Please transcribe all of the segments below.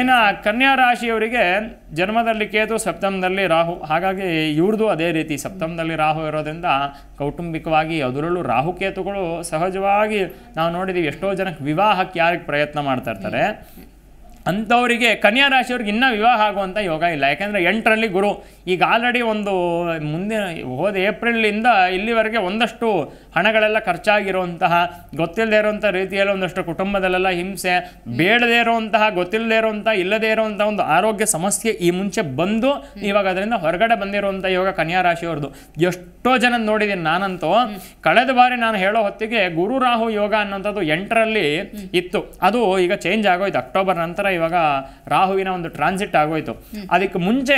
ಏನು ಕನ್ಯಾ ರಾಶಿಯವರಿಗೆ ಜನ್ಮದಲ್ಲಿ ಕೇತು ಸಪ್ತಮದಲ್ಲಿ ರಾಹು ಹಾಗಾಗಿ ಇವ್ರದ್ದು ಅದೇ ರೀತಿ ಸಪ್ತಮದಲ್ಲಿ ರಾಹು ಇರೋದ್ರಿಂದ ಕೌಟುಂಬಿಕವಾಗಿ ಅದರಲ್ಲೂ ರಾಹುಕೇತುಗಳು ಸಹಜವಾಗಿ ನಾವು ನೋಡಿದೀವಿ ಎಷ್ಟೋ ಜನಕ್ಕೆ ವಿವಾಹಕ್ಕೆ ಯಾರಿಗೆ ಪ್ರಯತ್ನ ಮಾಡ್ತಾ ಇರ್ತಾರೆ ಅಂಥವರಿಗೆ ಕನ್ಯಾ ರಾಶಿಯವ್ರಿಗೆ ಇನ್ನೂ ವಿವಾಹ ಆಗುವಂಥ ಯೋಗ ಇಲ್ಲ ಯಾಕೆಂದರೆ ಎಂಟರಲ್ಲಿ ಗುರು ಈಗ ಆಲ್ರೆಡಿ ಒಂದು ಮುಂದಿನ ಹೋದ ಏಪ್ರಿಲ್ನಿಂದ ಇಲ್ಲಿವರೆಗೆ ಒಂದಷ್ಟು ಹಣಗಳೆಲ್ಲ ಖರ್ಚಾಗಿರುವಂತಹ ಗೊತ್ತಿಲ್ಲದೆ ಇರುವಂಥ ರೀತಿಯಲ್ಲಿ ಒಂದಷ್ಟು ಕುಟುಂಬದಲ್ಲೆಲ್ಲ ಹಿಂಸೆ ಬೇಡದೇ ಇರುವಂತಹ ಗೊತ್ತಿಲ್ಲದೆ ಇರುವಂಥ ಇಲ್ಲದೇ ಇರುವಂಥ ಒಂದು ಆರೋಗ್ಯ ಸಮಸ್ಯೆ ಈ ಮುಂಚೆ ಬಂದು ಇವಾಗ ಅದರಿಂದ ಹೊರಗಡೆ ಬಂದಿರುವಂಥ ಯೋಗ ಕನ್ಯಾ ರಾಶಿಯವ್ರದ್ದು ಎಷ್ಟೋ ಜನ ನೋಡಿದ್ದೀನಿ ನಾನಂತೂ ಕಳೆದ ಬಾರಿ ನಾನು ಹೇಳೋ ಹೊತ್ತಿಗೆ ಗುರು ರಾಹು ಯೋಗ ಅನ್ನೋಂಥದ್ದು ಎಂಟರಲ್ಲಿ ಇತ್ತು ಅದು ಈಗ ಚೇಂಜ್ ಆಗೋಯ್ತು ಅಕ್ಟೋಬರ್ ನಂತರ ಇವಾಗ ರಾಹುವಿನ ಒಂದು ಟ್ರಾನ್ಸಿಟ್ ಆಗೋಯ್ತು ಅದಕ್ಕೆ ಮುಂಚೆ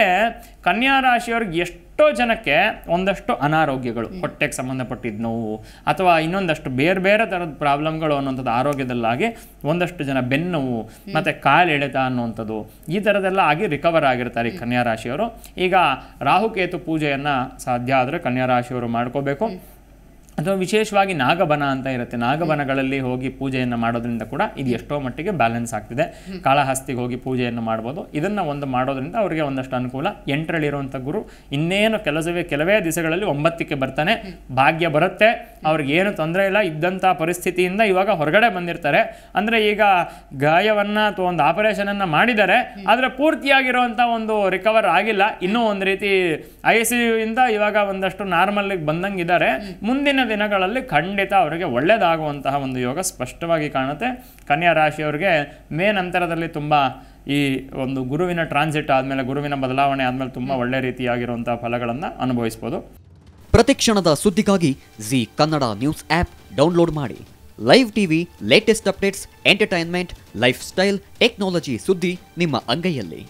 ಕನ್ಯಾ ರಾಶಿಯವ್ರಿಗೆ ಎಷ್ಟೋ ಜನಕ್ಕೆ ಒಂದಷ್ಟು ಅನಾರೋಗ್ಯಗಳು ಹೊಟ್ಟೆಗೆ ಸಂಬಂಧಪಟ್ಟಿದ್ದ ನೋವು ಅಥವಾ ಇನ್ನೊಂದಷ್ಟು ಬೇರೆ ಬೇರೆ ಥರದ ಪ್ರಾಬ್ಲಮ್ಗಳು ಅನ್ನೋಂಥದ್ದು ಆರೋಗ್ಯದಲ್ಲಾಗಿ ಒಂದಷ್ಟು ಜನ ಬೆನ್ನೋವು ಮತ್ತು ಕಾಲು ಎಳೆತ ಅನ್ನುವಂಥದ್ದು ಈ ಥರದೆಲ್ಲ ಆಗಿ ರಿಕವರ್ ಆಗಿರ್ತಾರೆ ಈ ಕನ್ಯಾ ರಾಶಿಯವರು ಈಗ ರಾಹುಕೇತು ಪೂಜೆಯನ್ನು ಸಾಧ್ಯ ಆದರೆ ಕನ್ಯಾ ರಾಶಿಯವರು ಮಾಡ್ಕೋಬೇಕು ಅಥವಾ ವಿಶೇಷವಾಗಿ ನಾಗಬನ ಅಂತ ಇರುತ್ತೆ ನಾಗಬನಗಳಲ್ಲಿ ಹೋಗಿ ಪೂಜೆಯನ್ನು ಮಾಡೋದ್ರಿಂದ ಕೂಡ ಇದು ಎಷ್ಟೋ ಮಟ್ಟಿಗೆ ಬ್ಯಾಲೆನ್ಸ್ ಆಗ್ತಿದೆ ಕಾಳಹಸ್ತಿಗೆ ಹೋಗಿ ಪೂಜೆಯನ್ನು ಮಾಡ್ಬೋದು ಇದನ್ನು ಒಂದು ಮಾಡೋದ್ರಿಂದ ಅವರಿಗೆ ಒಂದಷ್ಟು ಅನುಕೂಲ ಎಂಟರಲ್ಲಿರುವಂಥ ಗುರು ಇನ್ನೇನು ಕೆಲಸವೇ ಕೆಲವೇ ದಿವಸಗಳಲ್ಲಿ ಒಂಬತ್ತಕ್ಕೆ ಬರ್ತಾನೆ ಭಾಗ್ಯ ಬರುತ್ತೆ ಅವ್ರಿಗೆ ಏನು ತೊಂದರೆ ಇಲ್ಲ ಇದ್ದಂಥ ಪರಿಸ್ಥಿತಿಯಿಂದ ಇವಾಗ ಹೊರಗಡೆ ಬಂದಿರ್ತಾರೆ ಅಂದರೆ ಈಗ ಗಾಯವನ್ನು ಅಥವಾ ಒಂದು ಆಪರೇಷನನ್ನು ಮಾಡಿದ್ದಾರೆ ಆದರೆ ಪೂರ್ತಿಯಾಗಿರುವಂಥ ಒಂದು ರಿಕವರ್ ಆಗಿಲ್ಲ ಇನ್ನೂ ಒಂದು ರೀತಿ ಐ ಸಿ ಇಂದ ಇವಾಗ ಒಂದಷ್ಟು ನಾರ್ಮಲ್ಗೆ ಬಂದಂಗೆ ಮುಂದಿನ ದಿನಗಳಲ್ಲಿ ಖಂಡಿತ ಅವರಿಗೆ ಒಳ್ಳೆಯದಾಗುವಂತಹ ಒಂದು ಯೋಗ ಸ್ಪಷ್ಟವಾಗಿ ಕಾಣುತ್ತೆ ಕನ್ಯಾ ರಾಶಿಯವರಿಗೆ ಮೇ ನಂತರದಲ್ಲಿ ತುಂಬ ಈ ಒಂದು ಗುರುವಿನ ಟ್ರಾನ್ಸಿಟ್ ಆದಮೇಲೆ ಗುರುವಿನ ಬದಲಾವಣೆ ಆದಮೇಲೆ ತುಂಬ ಒಳ್ಳೆ ರೀತಿಯಾಗಿರುವಂತಹ ಫಲಗಳನ್ನು ಅನುಭವಿಸ್ಬೋದು ಪ್ರತಿಕ್ಷಣದ ಸುದ್ದಿಗಾಗಿ Zee Kannada news app download ಮಾಡಿ live TV latest updates entertainment lifestyle technology ಸುದ್ದಿ ನಿಮ್ಮ ಅಂಗೈಯಲ್ಲಿ